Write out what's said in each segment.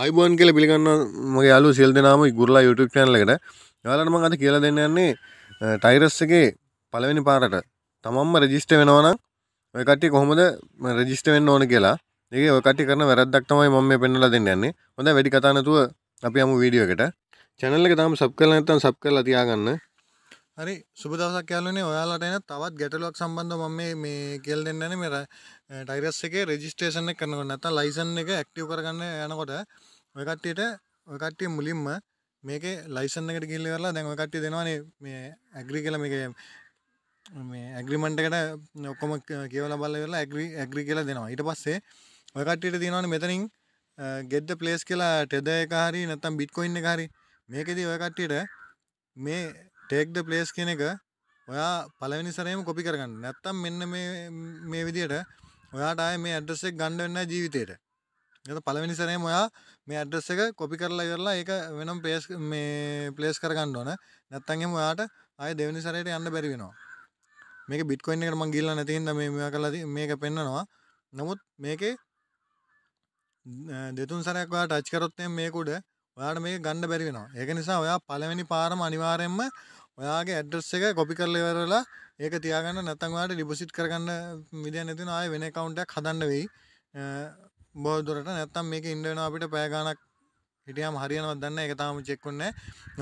අයිබෝන් කියල පිළිගන්න මගේ යාලු සියල් දෙනාම ගුරලා YouTube චැනලකට යාලටම අද කියලා දෙන්න යන්නේ ටයිරස් එකේ පළවෙනි පාරට තමන්ම රෙජිස්ට වෙනවනම් ඔය කට්ටිය කොහොමද රෙජිස්ට වෙන්න ඕන කියලා ඒක ඔය කට්ටිය කරන වැරද්දක් තමයි මම මේ පෙන්වලා දෙන්න යන්නේ හොඳයි වැඩි කතා නැතුව අපි යමු වීඩියෝ එකට channel එක තාම sub කරලා නැත්නම් sub කරලා තියාගන්න හරි සුබ දවසක් යාළුවනේ ඔයාලට එන තවත් ගැටලුවක් සම්බන්ධව මම මේ මේ කියලා දෙන්න යන්නේ මේ ටයිරස් එකේ රෙජිස්ට්‍රේෂන් එක කරනකොට නැත්නම් ලයිසන් එක ඇක්ටිව් කරගන්න යනකොට ඔය කට්ටියට ඔය කට්ටිය මුලින්ම මේකේ ලයිසන් එකට ගිහින් ඉවරලා දැන් ඔය කට්ටිය දෙනවනේ මේ ඇග්‍රි කියලා මේකේ මේ ඇග්‍රීමන්ට් එකට ඔක්කොම කියවලා බලලා ඉවරලා ඇග්‍රි ඇග්‍රි කියලා දෙනවා ඊට පස්සේ ඔය කට්ටියට තියෙනවනේ මෙතනින් ගෙද්ද ප්ලේස් කියලා ටෙද එක හරි නැත්නම් බිට්කොයින් එක හරි මේකෙදී ඔය කට්ටියට මේ ටේක්ද ප්ලේස් කියන එක ඔයා පළවෙනි සරේම කොපි කරගන්න නැත්තම් මෙන්න මේ විදියට ඔයාට ආය මේ ඇඩ්‍රස් එක ගන්න වෙන්න ජීවිතයට එත පළවෙනි සරේම ඔයා මේ ඇඩ්‍රස් එක කොපි කරලා ඉවරලා ඒක වෙනම් පේස් මේ ප්ලේස් කරගන්න ඕන නැත්තම් එහෙම ඔයාට ආය දෙවෙනි සරේට යන්න බැරි වෙනවා මේක බිට්කොයින් එකට මම ගිහිල්ලා නැති හින්දා මේ මේවා කරලා මේක පෙන්නනවා නමුත් මේකේ දෙතුන් සරයක් ඔයා ටච් කරොත් මේක උඩ ඔයාට මේක ගන්න බැරි වෙනවා. ඒක නිසා ඔයා පළවෙනි පාරම අනිවාර්යයෙන්ම ඔයාගේ ඇඩ්‍රස් එක කොපි කරලා ඉවරලා ඒක තියාගන්න නැත්නම් ඔයාලට ඩිපොසිට් කරගන්න විදියක් නැති වෙනවා ආයේ වෙන account එකක් හදන්න වෙයි බොහෝ දුරට නැත්නම් මේක ඉන්න වෙනවා අපිට පැය ගාණක් හිටියම හරියනවත් දන්න එක තාම චෙක්කුන්න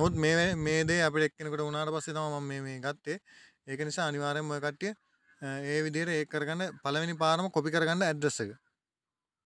නොත් මේ මේ දේ අපිට එක්කෙනකට උනාට පස්සේ තම මම මේ මේ ගත්තේ ඒක නිසා අනිවාර්යෙන්ම ඔය කට්ටිය ඒ විදිහට ඒක කරගන්න පළවෙනි පාරම කොපි කරගන්න ඇඩ්‍රස් එක